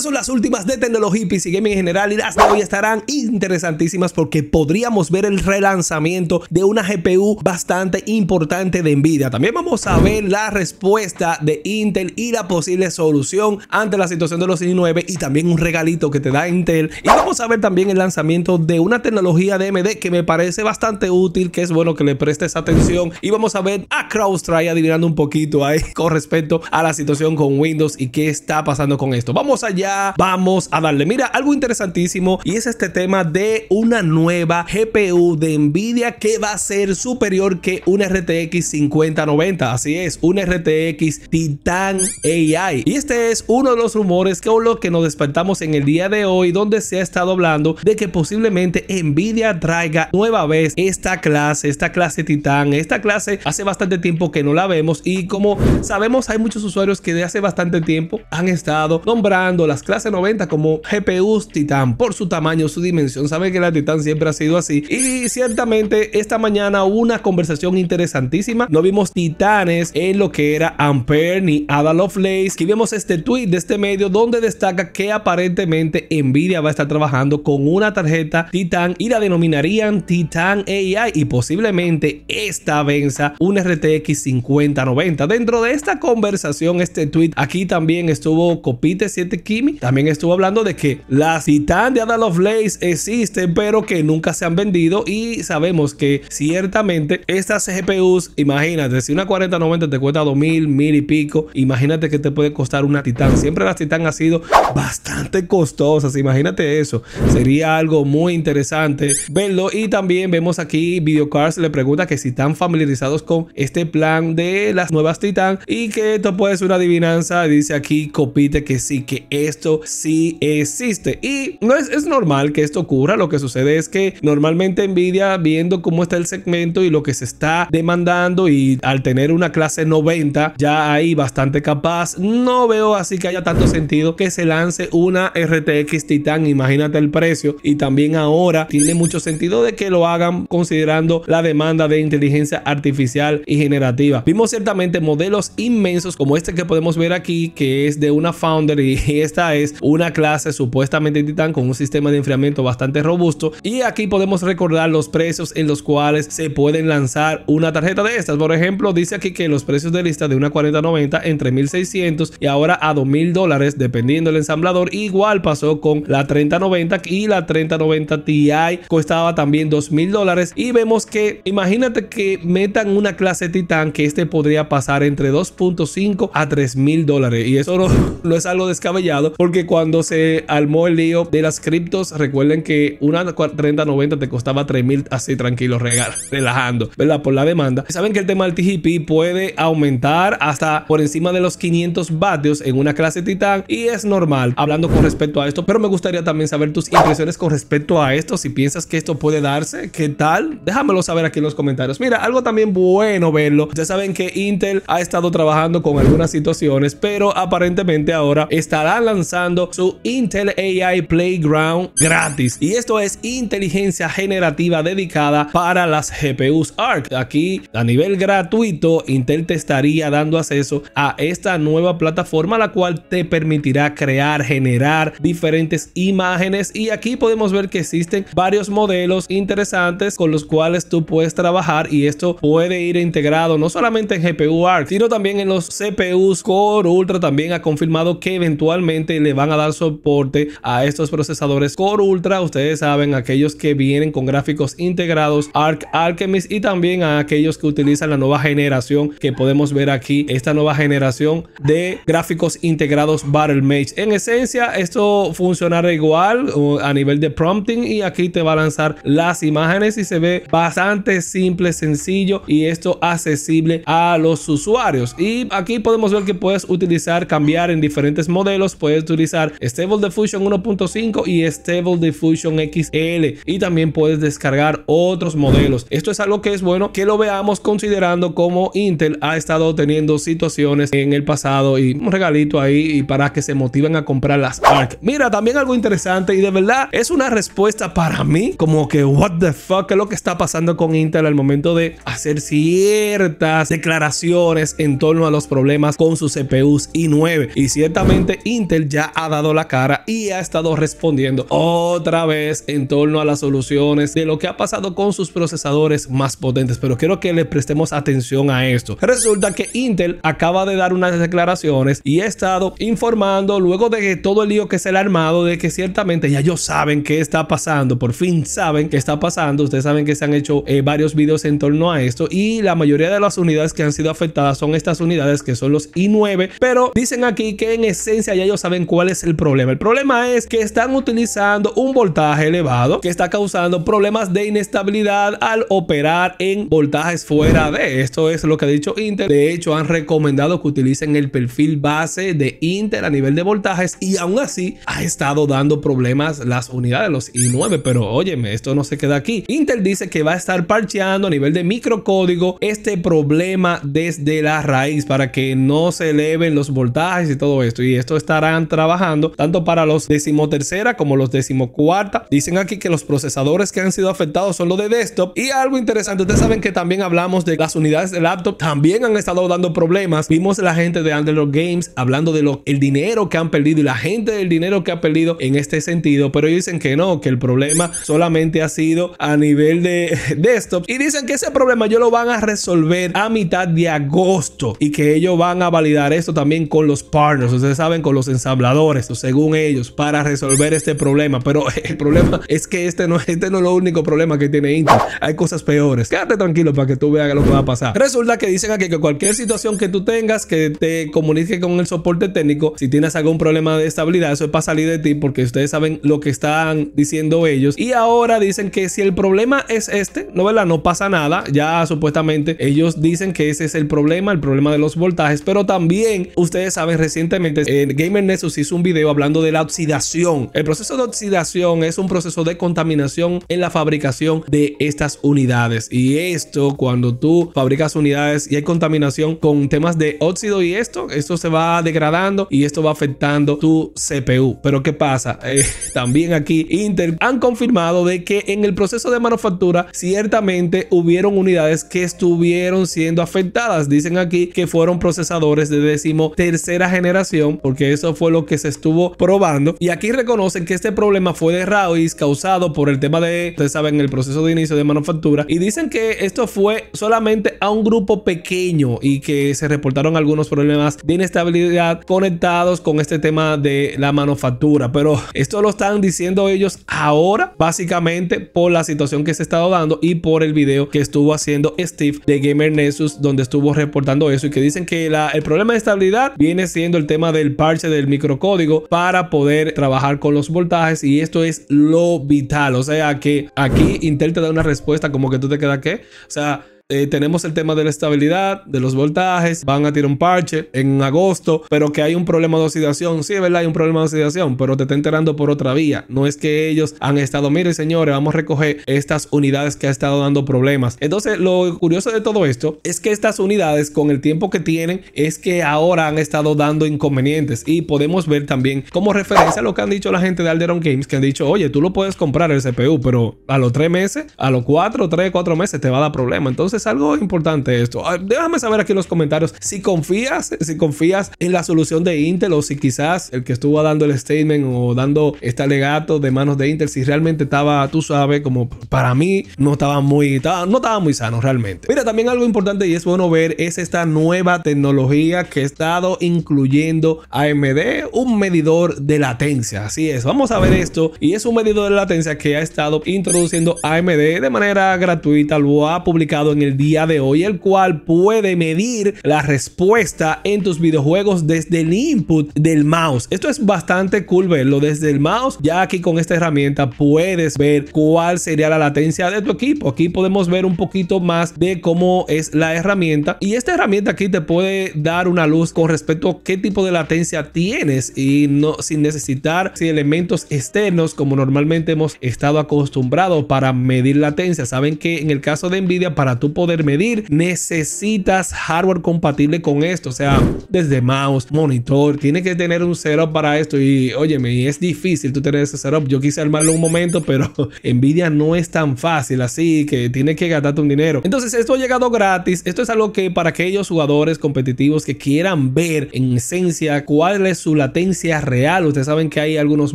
son las últimas de tecnología y PC Gaming en general y las hoy estarán interesantísimas porque podríamos ver el relanzamiento de una GPU bastante importante de Nvidia. También vamos a ver la respuesta de Intel y la posible solución ante la situación de los i9 y también un regalito que te da Intel. Y vamos a ver también el lanzamiento de una tecnología de AMD que me parece bastante útil, que es bueno que le prestes atención. Y vamos a ver a CrowdStrike adivinando un poquito ahí con respecto a la situación con Windows y qué está pasando con esto. Vamos allá vamos a darle. Mira, algo interesantísimo y es este tema de una nueva GPU de Nvidia que va a ser superior que una RTX 5090. Así es, una RTX Titan AI. Y este es uno de los rumores que lo que nos despertamos en el día de hoy donde se ha estado hablando de que posiblemente Nvidia traiga nueva vez esta clase, esta clase Titan, esta clase hace bastante tiempo que no la vemos y como sabemos hay muchos usuarios que de hace bastante tiempo han estado nombrando las clase 90 como GPUs Titan por su tamaño, su dimensión. Saben que la Titan siempre ha sido así. Y ciertamente esta mañana hubo una conversación interesantísima. No vimos titanes en lo que era Ampere ni Ada Lovelace. Que vemos este tweet de este medio donde destaca que aparentemente Nvidia va a estar trabajando con una tarjeta Titan y la denominarían Titan AI y posiblemente esta venza un RTX 5090. Dentro de esta conversación, este tweet aquí también estuvo Copite 7 k también estuvo hablando de que las Titan de of Lovelace existen, pero que nunca se han vendido. Y sabemos que ciertamente estas GPUs, imagínate, si una 4090 te cuesta 2000, mil y pico, imagínate que te puede costar una Titan. Siempre las Titan han sido bastante costosas. Imagínate eso. Sería algo muy interesante verlo. Y también vemos aquí Videocars le pregunta que si están familiarizados con este plan de las nuevas Titan y que esto puede ser una adivinanza. Dice aquí Copite que sí, que es esto sí existe. Y no es, normal que esto ocurra. Lo que sucede es que normalmente Nvidia, viendo cómo está el segmento y lo que se está demandando, y al tener una clase 90 ya hay bastante capaz, no veo así que haya tanto sentido que se lance una RTX Titan. Imagínate el precio. Y también ahora tiene mucho sentido de que lo hagan considerando la demanda de inteligencia artificial y generativa. Vimos ciertamente modelos inmensos como este que podemos ver aquí, que es de una founder y esta es una clase supuestamente titán con un sistema de enfriamiento bastante robusto y aquí podemos recordar los precios en los cuales se pueden lanzar una tarjeta de estas. Por ejemplo, dice aquí que los precios de lista de una 4090 entre 1600 y ahora a 2000 dólares dependiendo del ensamblador. Igual pasó con la 3090 y la 3090 Ti costaba también 2000 dólares y vemos que imagínate que metan una clase titán que este podría pasar entre 2.5 a 3000 dólares y eso no es algo descabellado porque cuando se armó el lío de las criptos, recuerden que una 3090 te costaba 3000 así tranquilo, regal, relajando, ¿verdad? Por la demanda. Saben que el tema del TGP puede aumentar hasta por encima de los 500 vatios en una clase titán y es normal hablando con respecto a esto, pero me gustaría también saber tus impresiones con respecto a esto, si piensas que esto puede darse, ¿qué tal? Déjamelo saber aquí en los comentarios. Mira, algo también bueno verlo. ya saben que Intel ha estado trabajando con algunas situaciones, pero aparentemente ahora estarán las lanzando su Intel AI Playground gratis. Y esto es inteligencia generativa dedicada para las GPUs ARC. Aquí, a nivel gratuito, Intel te estaría dando acceso a esta nueva plataforma, la cual te permitirá crear, generar diferentes imágenes. Y aquí podemos ver que existen varios modelos interesantes con los cuales tú puedes trabajar y esto puede ir integrado no solamente en GPU ARC, sino también en los CPUs Core Ultra. También ha confirmado que eventualmente le van a dar soporte a estos procesadores Core Ultra. Ustedes saben, aquellos que vienen con gráficos integrados, Arc Alchemist y también a aquellos que utilizan la nueva generación que podemos ver aquí, esta nueva generación de gráficos integrados Battle Mage. En esencia, esto funcionará igual a nivel de prompting y aquí te va a lanzar las imágenes y se ve bastante simple, sencillo y esto accesible a los usuarios. Y aquí podemos ver que puedes utilizar, cambiar en diferentes modelos, puedes utilizar Stable Diffusion 1.5 y Stable Diffusion XL y también puedes descargar otros modelos. Esto es algo que es bueno que lo veamos considerando como Intel ha estado teniendo situaciones en el pasado y un regalito ahí y para que se motiven a comprar las ARC. Mira, también algo interesante y de verdad es una respuesta para mí como que what the fuck es lo que está pasando con Intel al momento de hacer ciertas declaraciones en torno a los problemas con sus CPUs i9 y ciertamente Intel ya ha dado la cara y ha estado respondiendo otra vez en torno a las soluciones de lo que ha pasado con sus procesadores más potentes. Pero quiero que le prestemos atención a esto. Resulta que Intel acaba de dar unas declaraciones y ha estado informando luego de que todo el lío que se le ha armado de que ciertamente ya ellos saben qué está pasando. Por fin saben qué está pasando. Ustedes saben que se han hecho eh, varios videos en torno a esto y la mayoría de las unidades que han sido afectadas son estas unidades que son los i9. Pero dicen aquí que en esencia ya ellos saben saben cuál es el problema. El problema es que están utilizando un voltaje elevado que está causando problemas de inestabilidad al operar en voltajes fuera de. Esto es lo que ha dicho Intel. De hecho, han recomendado que utilicen el perfil base de Intel a nivel de voltajes y aún así ha estado dando problemas las unidades, los i9. Pero óyeme, esto no se queda aquí. Intel dice que va a estar parcheando a nivel de microcódigo este problema desde la raíz para que no se eleven los voltajes y todo esto. Y esto estará trabajando, tanto para los decimotercera como los decimocuarta. Dicen aquí que los procesadores que han sido afectados son los de desktop. Y algo interesante, ustedes saben que también hablamos de las unidades de laptop, también han estado dando problemas. Vimos la gente de Android Games hablando de lo, el dinero que han perdido y la gente del dinero que ha perdido en este sentido, pero dicen que no, que el problema solamente ha sido a nivel de desktop. Y dicen que ese problema yo lo van a resolver a mitad de agosto y que ellos van a validar esto también con los partners. Ustedes saben, con los ensayos habladores, según ellos, para resolver este problema. Pero el problema es que este no, este no es lo único problema que tiene Intel. Hay cosas peores. Quédate tranquilo para que tú veas lo que va a pasar. Resulta que dicen aquí que cualquier situación que tú tengas, que te comunique con el soporte técnico, si tienes algún problema de estabilidad, eso es para salir de ti porque ustedes saben lo que están diciendo ellos. Y ahora dicen que si el problema es este, no, ¿verdad? No pasa nada. Ya supuestamente ellos dicen que ese es el problema, el problema de los voltajes, pero también ustedes saben recientemente, en eh, gamer GamerNet Jesús hizo un video hablando de la oxidación. El proceso de oxidación es un proceso de contaminación en la fabricación de estas unidades. Y esto, cuando tú fabricas unidades y hay contaminación con temas de óxido y esto, esto se va degradando y esto va afectando tu CPU. Pero ¿qué pasa? Eh, también aquí Intel han confirmado de que en el proceso de manufactura ciertamente hubieron unidades que estuvieron siendo afectadas. Dicen aquí que fueron procesadores de décimo tercera generación porque eso fue lo que se estuvo probando. Y aquí reconocen que este problema fue de raíz causado por el tema de, ustedes saben, el proceso de inicio de manufactura. Y dicen que esto fue solamente a un grupo pequeño y que se reportaron algunos problemas de inestabilidad conectados con este tema de la manufactura. Pero esto lo están diciendo ellos ahora, básicamente por la situación que se ha estado dando y por el video que estuvo haciendo Steve de Gamer Nexus, donde estuvo reportando eso y que dicen que la, el problema de estabilidad viene siendo el tema del parche del micro microcódigo para poder trabajar con los voltajes y esto es lo vital. O sea que aquí intenta dar da una respuesta como que tú te quedas que, o sea, eh, tenemos el tema de la estabilidad, de los voltajes, van a tirar un parche en agosto, pero que hay un problema de oxidación. Sí, es verdad, hay un problema de oxidación, pero te está enterando por otra vía. No es que ellos han estado, mire, señores, vamos a recoger estas unidades que ha estado dando problemas. Entonces, lo curioso de todo esto es que estas unidades, con el tiempo que tienen, es que ahora han estado dando inconvenientes y podemos ver también como referencia lo que han dicho la gente de Alderon Games, que han dicho, oye, tú lo puedes comprar el CPU, pero a los tres meses, a los cuatro, tres, cuatro meses te va a dar problema. Entonces, es algo importante esto. Ah, déjame saber aquí en los comentarios si confías, si confías en la solución de Intel o si quizás el que estuvo dando el statement o dando este alegato de manos de Intel, si realmente estaba, tú sabes, como para mí no estaba muy, no estaba muy sano realmente. Mira, también algo importante y es bueno ver es esta nueva tecnología que ha estado incluyendo AMD, un medidor de latencia. Así es, vamos a ver esto y es un medidor de latencia que ha estado introduciendo AMD de manera gratuita, lo ha publicado en el día de hoy, el cual puede medir la respuesta en tus videojuegos desde el input del mouse. Esto es bastante cool verlo desde el mouse, ya aquí con esta herramienta puedes ver cuál sería la latencia de tu equipo. Aquí podemos ver un poquito más de cómo es la herramienta y esta herramienta aquí te puede dar una luz con respecto a qué tipo de latencia tienes y no sin necesitar si elementos externos como normalmente hemos estado acostumbrados para medir latencia. Saben que en el caso de Nvidia para tu poder medir, necesitas hardware compatible con esto. O sea, desde mouse, monitor, tiene que tener un setup para esto. Y óyeme, es difícil tú tener ese setup. Yo quise armarlo un momento, pero Nvidia no es tan fácil así que tiene que gastarte un dinero. Entonces, esto ha llegado gratis. Esto es algo que para aquellos jugadores competitivos que quieran ver en esencia cuál es su latencia real. Ustedes saben que hay algunos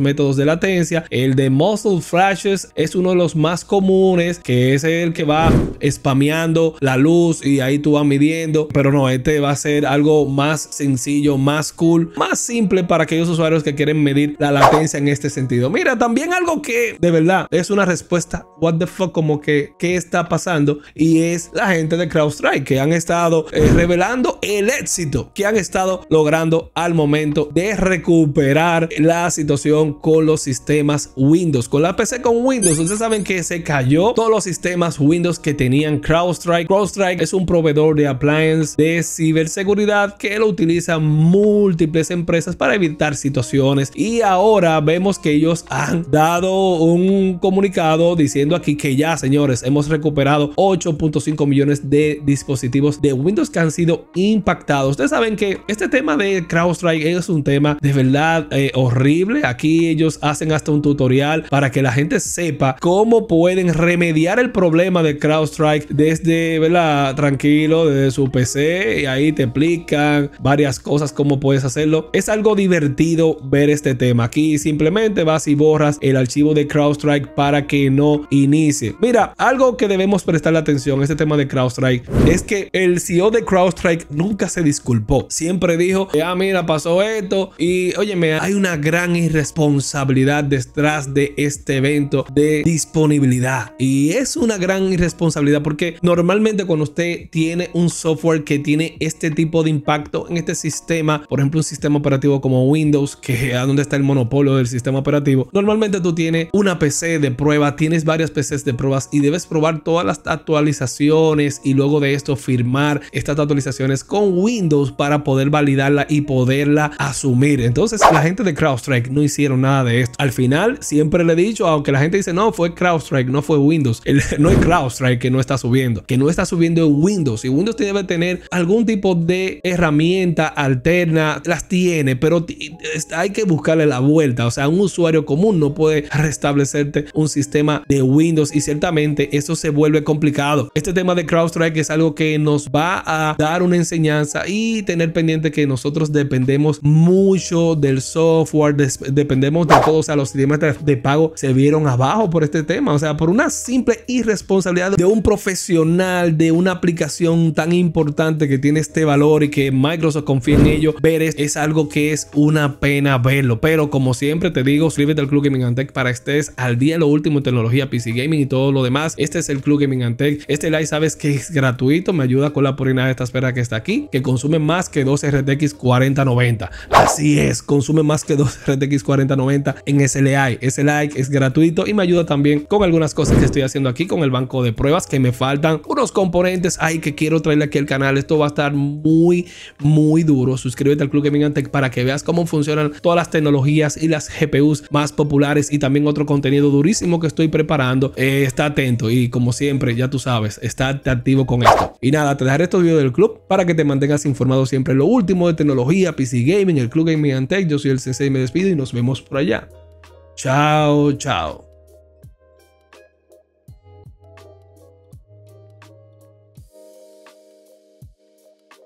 métodos de latencia. El de muscle flashes es uno de los más comunes, que es el que va spameando la luz y ahí tú vas midiendo. Pero no, este va a ser algo más sencillo, más cool, más simple para aquellos usuarios que quieren medir la latencia en este sentido. Mira, también algo que de verdad es una respuesta, what the fuck, como que, ¿qué está pasando? Y es la gente de CrowdStrike que han estado eh, revelando el éxito que han estado logrando al momento de recuperar la situación con los sistemas Windows, con la PC con Windows. Ustedes saben que se cayó todos los sistemas Windows que tenían CrowdStrike CrowdStrike. es un proveedor de appliance de ciberseguridad que lo utilizan múltiples empresas para evitar situaciones. Y ahora vemos que ellos han dado un comunicado diciendo aquí que ya, señores, hemos recuperado 8.5 millones de dispositivos de Windows que han sido impactados. Ustedes saben que este tema de CrowdStrike es un tema de verdad eh, horrible. Aquí ellos hacen hasta un tutorial para que la gente sepa cómo pueden remediar el problema de CrowdStrike desde de ¿verdad? Tranquilo, desde su PC y ahí te explican varias cosas, cómo puedes hacerlo. Es algo divertido ver este tema. Aquí simplemente vas y borras el archivo de CrowdStrike para que no inicie. Mira, algo que debemos prestarle atención a este tema de CrowdStrike es que el CEO de CrowdStrike nunca se disculpó. Siempre dijo, ya ah, mira, pasó esto y óyeme, hay una gran irresponsabilidad detrás de este evento de disponibilidad. Y es una gran irresponsabilidad porque no normalmente cuando usted tiene un software que tiene este tipo de impacto en este sistema, por ejemplo un sistema operativo como Windows, que es donde está el monopolio del sistema operativo, normalmente tú tienes una PC de prueba, tienes varias PCs de pruebas y debes probar todas las actualizaciones y luego de esto firmar estas actualizaciones con Windows para poder validarla y poderla asumir. Entonces la gente de CrowdStrike no hicieron nada de esto. Al final siempre le he dicho, aunque la gente dice no, fue CrowdStrike, no fue Windows, no es CrowdStrike que no está subiendo que no está subiendo en Windows. Y Windows debe tener algún tipo de herramienta alterna, las tiene, pero hay que buscarle la vuelta. O sea, un usuario común no puede restablecerte un sistema de Windows y ciertamente eso se vuelve complicado. Este tema de CrowdStrike es algo que nos va a dar una enseñanza y tener pendiente que nosotros dependemos mucho del software, dependemos de todo. O sea, los sistemas de pago se vieron abajo por este tema. O sea, por una simple irresponsabilidad de un profesional de una aplicación tan importante que tiene este valor y que Microsoft confía en ello, ver es, algo que es una pena verlo. Pero como siempre te digo, suscríbete al Club Gaming Antec para que estés al día de lo último en tecnología, PC Gaming y todo lo demás. Este es el Club Gaming Antec. Este like sabes que es gratuito, me ayuda con la purina de esta espera que está aquí, que consume más que 2 RTX 4090. Así es, consume más que 2 RTX 4090 en SLI. ese like es gratuito y me ayuda también con algunas cosas que estoy haciendo aquí con el banco de pruebas que me faltan unos componentes ahí que quiero traerle aquí al canal. Esto va a estar muy, muy duro. Suscríbete al Club Gaming Antec para que veas cómo funcionan todas las tecnologías y las GPUs más populares y también otro contenido durísimo que estoy preparando. Eh, está atento y como siempre, ya tú sabes, está activo con esto. Y nada, te dejaré estos videos del club para que te mantengas informado siempre lo último de tecnología, PC Gaming, el Club Gaming Antec. Yo soy el Sensei, me despido y nos vemos por allá. Chao, chao.